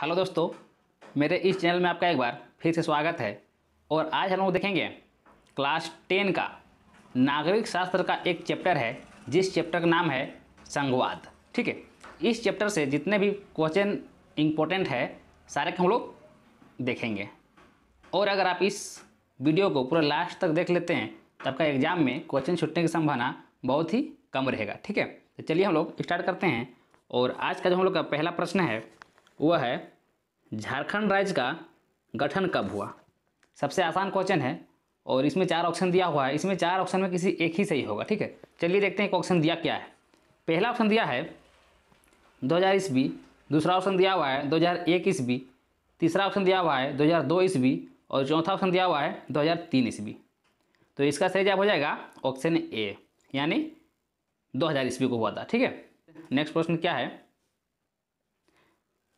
hello दोस्तों मेरे इस चैनल में आपका एक बार फिर से स्वागत है और आज हम लोग देखेंगे क्लास टेन का नागरिक शास्त्र का एक चैप्टर है जिस चैप्टर का नाम है संघवाद ठीक है इस चैप्टर से जितने भी क्वेश्चन इम्पोर्टेंट है सारे के हम लोग देखेंगे और अगर आप इस वीडियो को पूरा लास्ट तक देख लेते हैं तो आपका एग्जाम में क्वेश्चन छूटने की संभावना बहुत ही कम रहेगा ठीक है तो चलिए हम लोग स्टार्ट करते हैं और आज का जो हम लोग का पहला प्रश्न है वह है झारखंड राज्य का गठन कब हुआ सबसे आसान क्वेश्चन है और इसमें चार ऑप्शन दिया हुआ है इसमें चार ऑप्शन में किसी एक ही सही होगा ठीक है चलिए देखते हैं एक ऑप्शन दिया क्या है पहला ऑप्शन दिया है दो हज़ार ईस्वी दूसरा ऑप्शन दिया हुआ है दो हज़ार एक ईस्वी तीसरा ऑप्शन दिया हुआ है दो हज़ार दो ईस्वी और चौथा ऑप्शन दिया हुआ है दो हज़ार तीन ईस्वी तो इसका सही जवाब हो जाएगा ऑप्शन ए यानी दो हज़ार ईस्वी को हुआ था ठीक है नेक्स्ट प्रश्न क्या है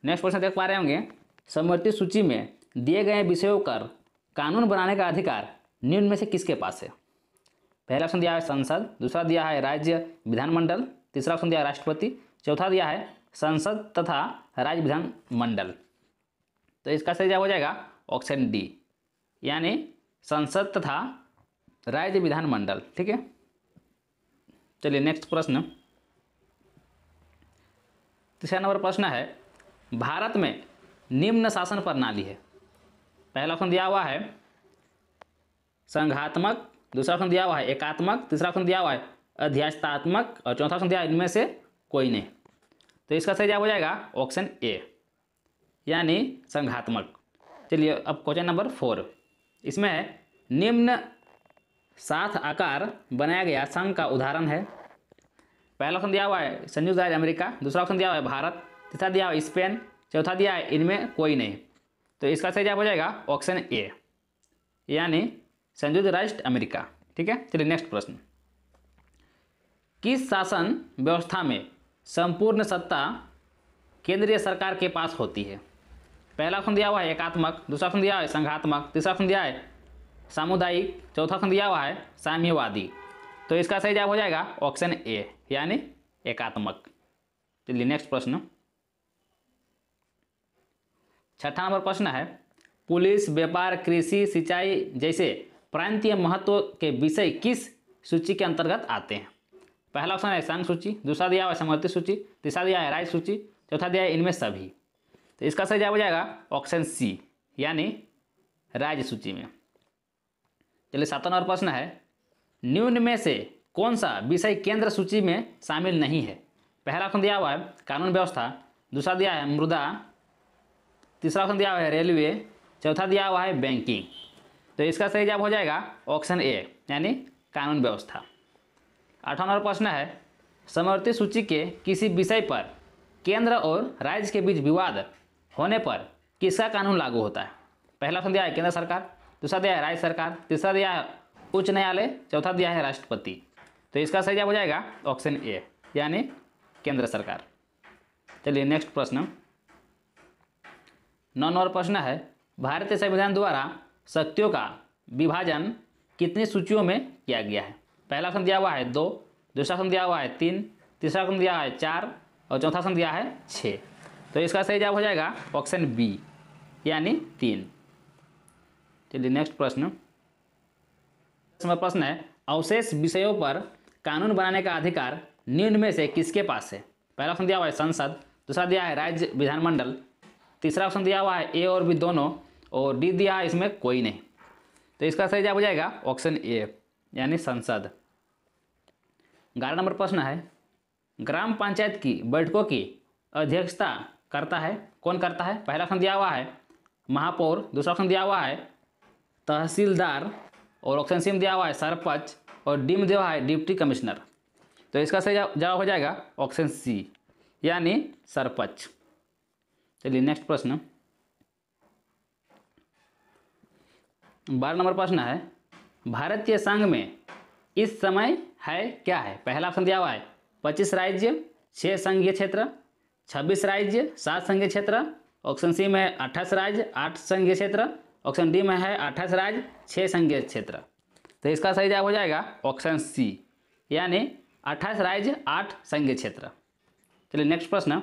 नेक्स्ट क्वेश्चन देख पा रहे होंगे समवर्ती सूची में दिए गए विषयों पर कानून बनाने का अधिकार निम्न में से किसके पास है पहला ऑप्शन दिया है संसद दूसरा दिया है राज्य विधानमंडल तीसरा ऑप्शन दिया है राष्ट्रपति चौथा दिया है संसद तथा राज्य विधान मंडल तो इसका सही जवाब हो जाएगा ऑप्शन डी यानी संसद तथा राज्य विधान मंडल ठीक है चलिए नेक्स्ट प्रश्न तीसरा नंबर प्रश्न है भारत में निम्न शासन प्रणाली है पहला ऑप्शन दिया हुआ है संघात्मक दूसरा ऑप्शन दिया हुआ है एकात्मक तीसरा ऑप्शन दिया हुआ है अध्यक्षतात्मक और चौथा ऑप्शन दिया इनमें से कोई नहीं तो इसका सही जवाब हो जाएगा ऑप्शन ए यानी संघात्मक चलिए अब क्वेश्चन नंबर फोर इसमें है निम्न साथ आकार बनाया गया संघ का उदाहरण है पहला ऑप्शन दिया हुआ है संयुक्त राज्य अमेरिका दूसरा ऑप्शन दिया हुआ है भारत तीसरा दिया स्पेन चौथा दिया है इनमें कोई नहीं तो इसका सही जवाब हो जाएगा ऑप्शन ए यानी संयुक्त राष्ट्र अमेरिका ठीक है चलिए नेक्स्ट प्रश्न किस शासन व्यवस्था में संपूर्ण सत्ता केंद्रीय सरकार के पास होती है पहला ऑप्शन दिया हुआ है एकात्मक दूसरा ऑप्शन दिया है संघात्मक तीसरा ऑप्शन दिया है सामुदायिक चौथा ऑप्शन दिया हुआ है साम्यवादी तो इसका सही जवाब हो जाएगा ऑप्शन ए यानी एकात्मक चलिए नेक्स्ट प्रश्न छठा नंबर प्रश्न है पुलिस व्यापार कृषि सिंचाई जैसे प्रांतीय महत्व के विषय किस सूची के अंतर्गत आते हैं पहला ऑप्शन है संघ सूची दूसरा दिया हुआ समर्थित सूची तीसरा दिया है राज्य सूची चौथा दिया है इनमें सभी तो इसका सही जवाब हो जाएगा ऑप्शन सी यानी राज्य सूची में चलिए सातवा नंबर प्रश्न है न्यून में से कौन सा विषय केंद्र सूची में शामिल नहीं है पहला ऑप्शन दिया हुआ है कानून व्यवस्था दूसरा दिया है मृदा तीसरा ऑप्शन दिया हुआ है रेलवे चौथा दिया हुआ है बैंकिंग तो इसका सही जवाब हो जाएगा ऑप्शन ए यानी कानून व्यवस्था आठवां नंबर प्रश्न है समवर्ती सूची के किसी विषय पर केंद्र और राज्य के बीच विवाद होने पर किसका कानून लागू होता है पहला ऑप्शन दिया है केंद्र सरकार दूसरा दिया है राज्य सरकार तीसरा दिया है उच्च न्यायालय चौथा दिया है राष्ट्रपति तो इसका सही जवाब हो जाएगा ऑप्शन ए यानी केंद्र सरकार चलिए नेक्स्ट प्रश्न नौ नंबर प्रश्न है भारतीय संविधान द्वारा शक्तियों का विभाजन कितने सूचियों में किया गया है पहला ऑप्शन दिया हुआ है दो दूसरा ऑप्शन दिया हुआ है तीन तीसरा ऑप्शन दिया है चार और चौथा ऑप्शन दिया है छः तो इसका सही जवाब हो जाएगा ऑप्शन बी यानी तीन चलिए नेक्स्ट प्रश्न प्रश्न है अवशेष विषयों पर कानून बनाने का अधिकार निम्न में से किसके पास है पहला ऑप्शन दिया हुआ है संसद दूसरा दिया है राज्य विधानमंडल तीसरा ऑप्शन दिया हुआ है ए और बी दोनों और डी दिया है इसमें कोई नहीं तो इसका सही जवाब हो जाएगा ऑप्शन ए यानी संसद ग्यारह नंबर प्रश्न है ग्राम पंचायत की बैठकों की अध्यक्षता करता है कौन करता है पहला ऑप्शन दिया हुआ है महापौर दूसरा ऑप्शन दिया हुआ है तहसीलदार और ऑप्शन सी में दिया हुआ है सरपंच और डी में दिया हुआ है डिप्टी कमिश्नर तो इसका सही जवाब हो जाएगा ऑप्शन सी यानी सरपंच चलिए नेक्स्ट प्रश्न बारह नंबर प्रश्न है भारतीय संघ में इस समय है क्या है पहला ऑप्शन दिया हुआ है पच्चीस राज्य छः संघीय क्षेत्र छब्बीस राज्य सात संघीय क्षेत्र ऑप्शन सी में अट्ठाईस राज्य आठ संघीय क्षेत्र ऑप्शन डी में है अट्ठाईस राज्य छः संघीय क्षेत्र तो इसका सही जवाब हो जाएगा ऑप्शन सी यानी अट्ठाईस राज्य आठ संघीय क्षेत्र चलिए नेक्स्ट प्रश्न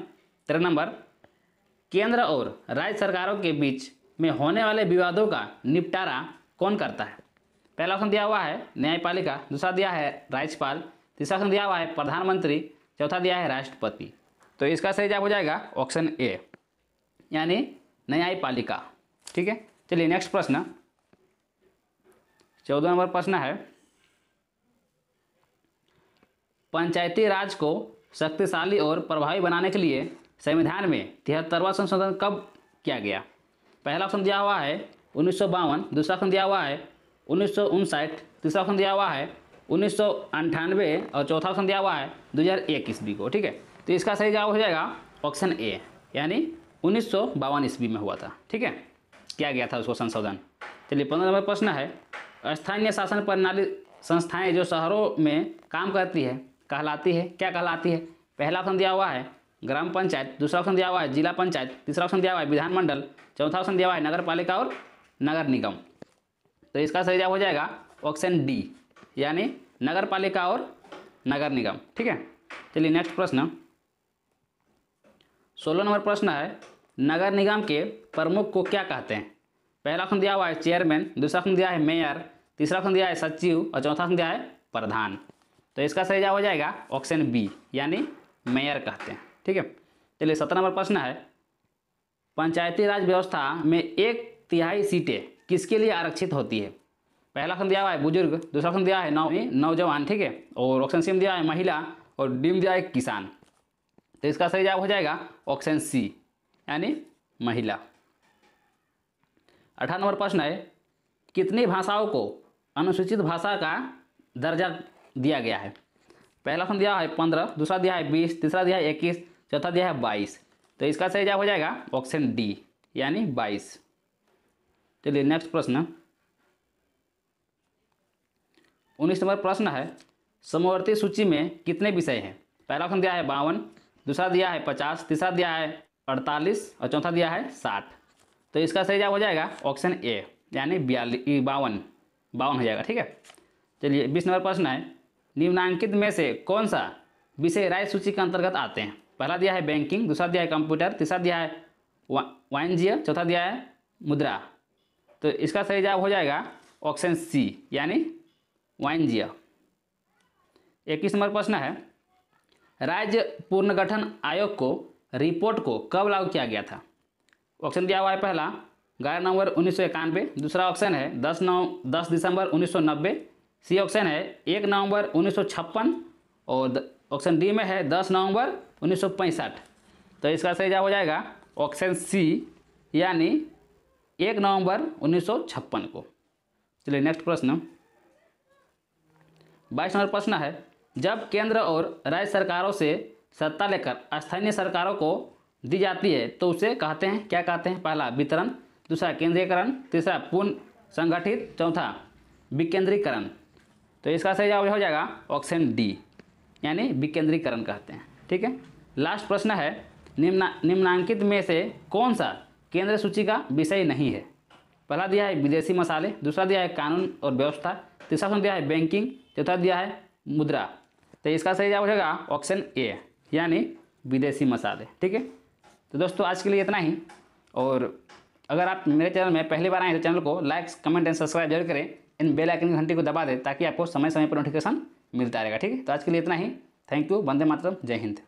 तेरह नंबर केंद्र और राज्य सरकारों के बीच में होने वाले विवादों का निपटारा कौन करता है पहला ऑप्शन दिया हुआ है न्यायपालिका दूसरा दिया है राज्यपाल तीसरा ऑप्शन दिया हुआ है प्रधानमंत्री चौथा दिया है राष्ट्रपति तो इसका सही जवाब हो जाएगा ऑप्शन ए यानी न्यायपालिका ठीक है चलिए नेक्स्ट प्रश्न चौदह नंबर प्रश्न है पंचायती राज को शक्तिशाली और प्रभावी बनाने के लिए संविधान में तिहत्तरवा संशोधन कब किया गया पहला ऑप्शन दिया हुआ है उन्नीस दूसरा ऑप्शन दिया हुआ है उन्नीस तीसरा ऑप्शन दिया हुआ है उन्नीस और चौथा ऑप्शन दिया हुआ है दो हज़ार एक ईस्वी को ठीक है तो इसका सही जवाब हो जाएगा ऑप्शन ए यानी उन्नीस सौ ईस्वी में हुआ था ठीक है क्या गया था उसको संशोधन चलिए पंद्रह नंबर प्रश्न है स्थानीय शासन प्रणाली संस्थाएं जो शहरों में काम करती है कहलाती है क्या कहलाती है पहला ऑप्शन दिया हुआ है ग्राम पंचायत दूसरा ऑप्शन दिया हुआ है जिला पंचायत तीसरा ऑप्शन दिया हुआ है विधानमंडल चौथा ऑप्शन दिया हुआ है नगर पालिका और नगर निगम तो इसका सही जवाब हो जाएगा ऑप्शन डी यानी नगर पालिका और नगर निगम ठीक है चलिए नेक्स्ट प्रश्न सोलह नंबर प्रश्न है नगर निगम के प्रमुख को क्या कहते हैं पहला ऑप्शन दिया हुआ है चेयरमैन दूसरा ऑप्शन दिया है मेयर तीसरा ऑप्शन दिया है सचिव और चौथा ऑप्शन दिया है प्रधान तो इसका सही जवाब हो जाएगा ऑप्शन बी यानी मेयर कहते हैं ठीक है चलिए सत्रह नंबर प्रश्न है पंचायती राज व्यवस्था में एक तिहाई सीटें किसके लिए आरक्षित होती है पहला ऑप्शन दिया हुआ है बुजुर्ग दूसरा ऑप्शन दिया है नौ नौजवान ठीक है और ऑप्शन सी में दिया है महिला और डी में दिया है किसान तो इसका सही जवाब हो जाएगा ऑप्शन सी यानी महिला अठारह नंबर प्रश्न है कितनी भाषाओं को अनुसूचित भाषा का दर्जा दिया गया है पहला ऑप्शन दिया है पंद्रह दूसरा दिया है बीस तीसरा दिया है इक्कीस चौथा दिया है बाईस तो इसका सही जवाब हो जाएगा ऑप्शन डी यानी बाईस चलिए नेक्स्ट प्रश्न उन्नीस नंबर प्रश्न है समवर्ती सूची में कितने विषय हैं पहला ऑप्शन दिया है बावन दूसरा दिया है पचास तीसरा दिया है अड़तालीस और चौथा दिया है साठ तो इसका सही जवाब हो जाएगा ऑप्शन ए यानी बयालीस बावन बावन हो जाएगा ठीक है चलिए बीस नंबर प्रश्न है निम्नांकित में से कौन सा विषय राय सूची के अंतर्गत आते हैं पहला दिया है बैंकिंग दूसरा दिया है कंप्यूटर तीसरा दिया है वाणिज्य चौथा दिया है मुद्रा तो इसका सही जवाब हो जाएगा ऑप्शन सी यानी वाणिज्य इक्कीस नंबर प्रश्न है राज्य पुनर्गठन आयोग को रिपोर्ट को कब लागू किया गया था ऑप्शन दिया हुआ है पहला ग्यारह नवंबर उन्नीस दूसरा ऑप्शन है दस नौ दस दिसंबर 1990 सी ऑप्शन है एक नवंबर 1956 और ऑप्शन डी में है दस नवंबर उन्नीस तो इसका सही जवाब हो जाएगा ऑप्शन सी यानी एक नवंबर उन्नीस को चलिए नेक्स्ट प्रश्न बाईस नंबर प्रश्न है जब केंद्र और राज्य सरकारों से सत्ता लेकर स्थानीय सरकारों को दी जाती है तो उसे कहते हैं क्या कहते हैं पहला वितरण दूसरा केंद्रीयकरण तीसरा पूर्ण संगठित चौथा विकेंद्रीकरण तो इसका सही जवाब हो जाएगा ऑप्शन डी यानी विकेंद्रीकरण कहते हैं ठीक है लास्ट प्रश्न है निम्ना निम्नांकित में से कौन सा केंद्र सूची का विषय नहीं है पहला दिया है विदेशी मसाले दूसरा दिया है कानून और व्यवस्था तीसरा प्रश्न दिया है बैंकिंग चौथा दिया है मुद्रा तो इसका सही जवाब होगा ऑप्शन ए यानी विदेशी मसाले ठीक है तो दोस्तों आज के लिए इतना ही और अगर आप मेरे चैनल में पहली बार आए तो चैनल को लाइक कमेंट एंड सब्सक्राइब जरूर करें इन बेल आइकन की घंटी को दबा दें ताकि आपको समय समय पर नोटिफिकेशन मिलता रहेगा ठीक है तो आज के लिए इतना ही थैंक यू वंदे मातरम जय हिंद